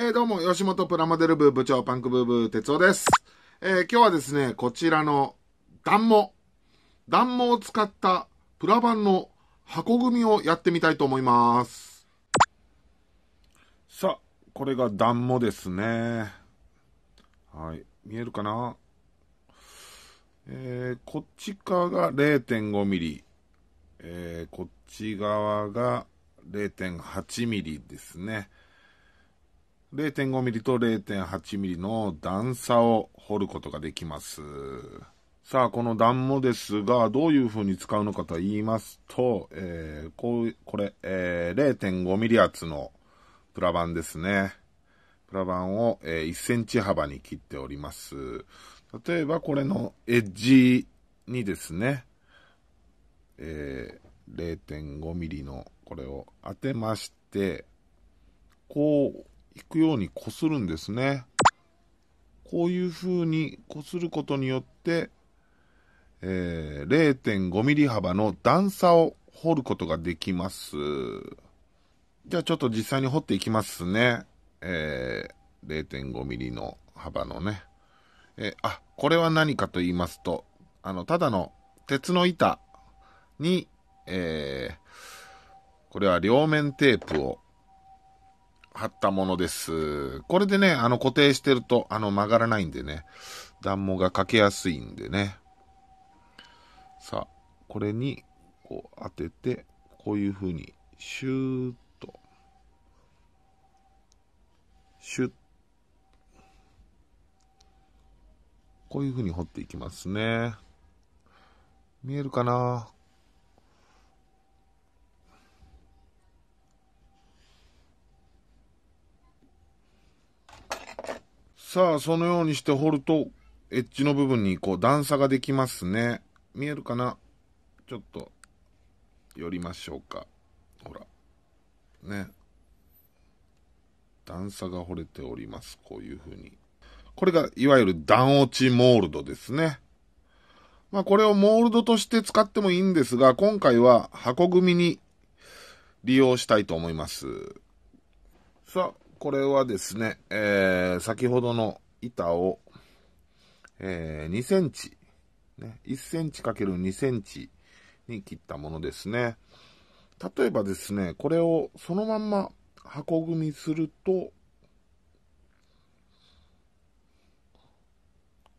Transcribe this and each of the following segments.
えー、どうも、吉本プラモデル部部長パンクブーブー哲夫です。えー、今日はですね、こちらの段毛。段毛を使ったプラ版の箱組みをやってみたいと思います。さあ、これが段毛ですね。はい、見えるかなえー、こっち側が0.5ミリ。えー、こっち側が0.8ミリですね。0.5mm と 0.8mm の段差を掘ることができます。さあ、この段もですが、どういう風に使うのかと言いますと、えー、こう、これ、えー、0.5mm 厚のプラ板ですね。プラ板を、えー、1 c m 幅に切っております。例えば、これのエッジにですね、えー、0.5mm のこれを当てまして、こういくように擦るんですね。こういう風にこすることによって、えー、0.5 m m 幅の段差を掘ることができます。じゃあちょっと実際に掘っていきますね。えー、0.5 m m の幅のね。えあ、これは何かと言いますと、あの、ただの鉄の板に、えー、これは両面テープを貼ったものです。これでね、あの固定してると、あの曲がらないんでね、暖房がかけやすいんでね。さあ、これに、こう当てて、こういう風に、シューッと、シュッ、こういう風に掘っていきますね。見えるかなさあ、そのようにして掘ると、エッジの部分にこう段差ができますね。見えるかなちょっと、寄りましょうか。ほら。ね。段差が掘れております。こういう風に。これが、いわゆる段落ちモールドですね。まあ、これをモールドとして使ってもいいんですが、今回は箱組みに利用したいと思います。さあ、これはですね、えー、先ほどの板を、えー、2センチ、ね、1センチ ×2 センチに切ったものですね。例えばですね、これをそのまんま箱組みすると、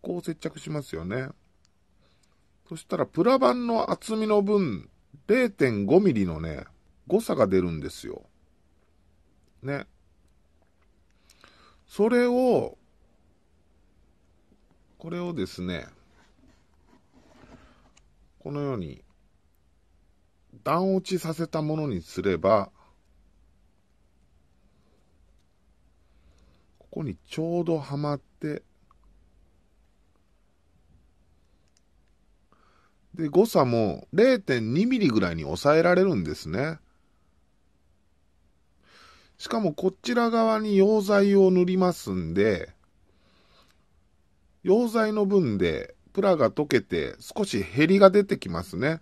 こう接着しますよね。そしたらプラ板の厚みの分0.5ミリのね、誤差が出るんですよ。ね。それを、これをですね、このように、段落ちさせたものにすれば、ここにちょうどはまって、で、誤差も0.2ミリぐらいに抑えられるんですね。しかもこちら側に溶剤を塗りますんで、溶剤の分でプラが溶けて少し減りが出てきますね。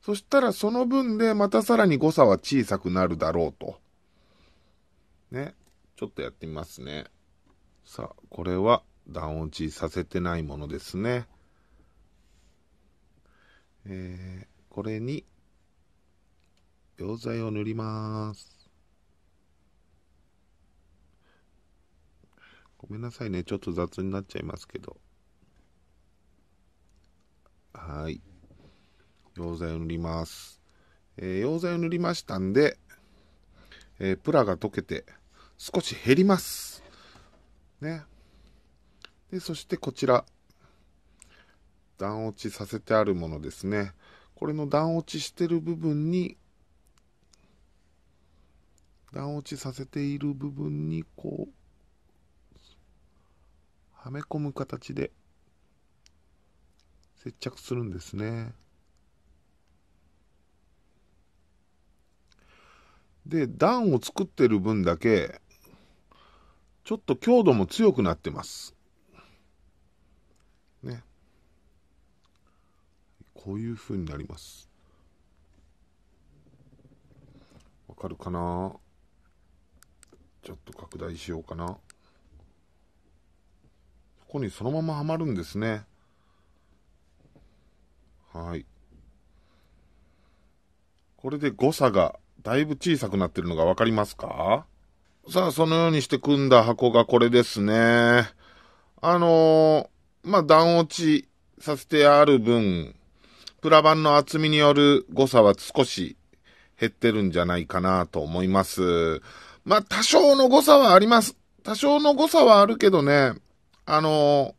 そしたらその分でまたさらに誤差は小さくなるだろうと。ね。ちょっとやってみますね。さあ、これは段落ちさせてないものですね。えー、これに溶剤を塗ります。ごめんなさいね。ちょっと雑になっちゃいますけど。はい。溶剤を塗ります。えー、溶剤を塗りましたんで、えー、プラが溶けて少し減ります。ね。で、そしてこちら。段落ちさせてあるものですね。これの段落ちしてる部分に、段落ちさせている部分にこう、はめ込む形で接着するんですねで段を作ってる分だけちょっと強度も強くなってますねこういうふうになりますわかるかなちょっと拡大しようかなこにそのままはまるんですね。はい。これで誤差がだいぶ小さくなってるのがわかりますかさあ、そのようにして組んだ箱がこれですね。あのー、まあ、段落ちさせてある分、プラ板の厚みによる誤差は少し減ってるんじゃないかなと思います。まあ、多少の誤差はあります。多少の誤差はあるけどね、あの、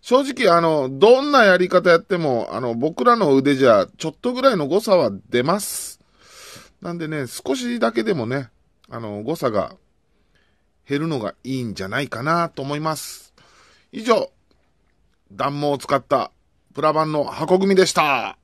正直、あの、どんなやり方やっても、あの、僕らの腕じゃ、ちょっとぐらいの誤差は出ます。なんでね、少しだけでもね、あの、誤差が減るのがいいんじゃないかなと思います。以上、暖毛を使ったプラ版の箱組でした。